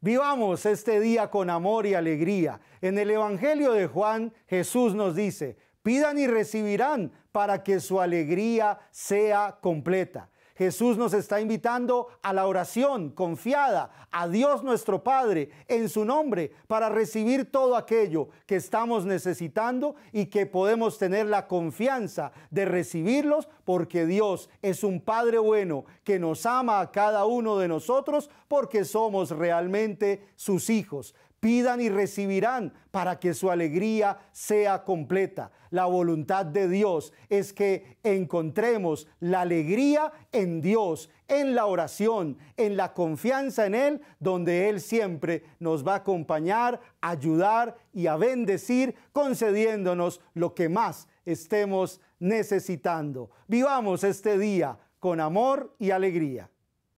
Vivamos este día con amor y alegría. En el Evangelio de Juan, Jesús nos dice, pidan y recibirán para que su alegría sea completa. Jesús nos está invitando a la oración confiada a Dios nuestro Padre en su nombre para recibir todo aquello que estamos necesitando y que podemos tener la confianza de recibirlos porque Dios es un Padre bueno que nos ama a cada uno de nosotros porque somos realmente sus hijos pidan y recibirán para que su alegría sea completa. La voluntad de Dios es que encontremos la alegría en Dios, en la oración, en la confianza en Él, donde Él siempre nos va a acompañar, ayudar y a bendecir, concediéndonos lo que más estemos necesitando. Vivamos este día con amor y alegría.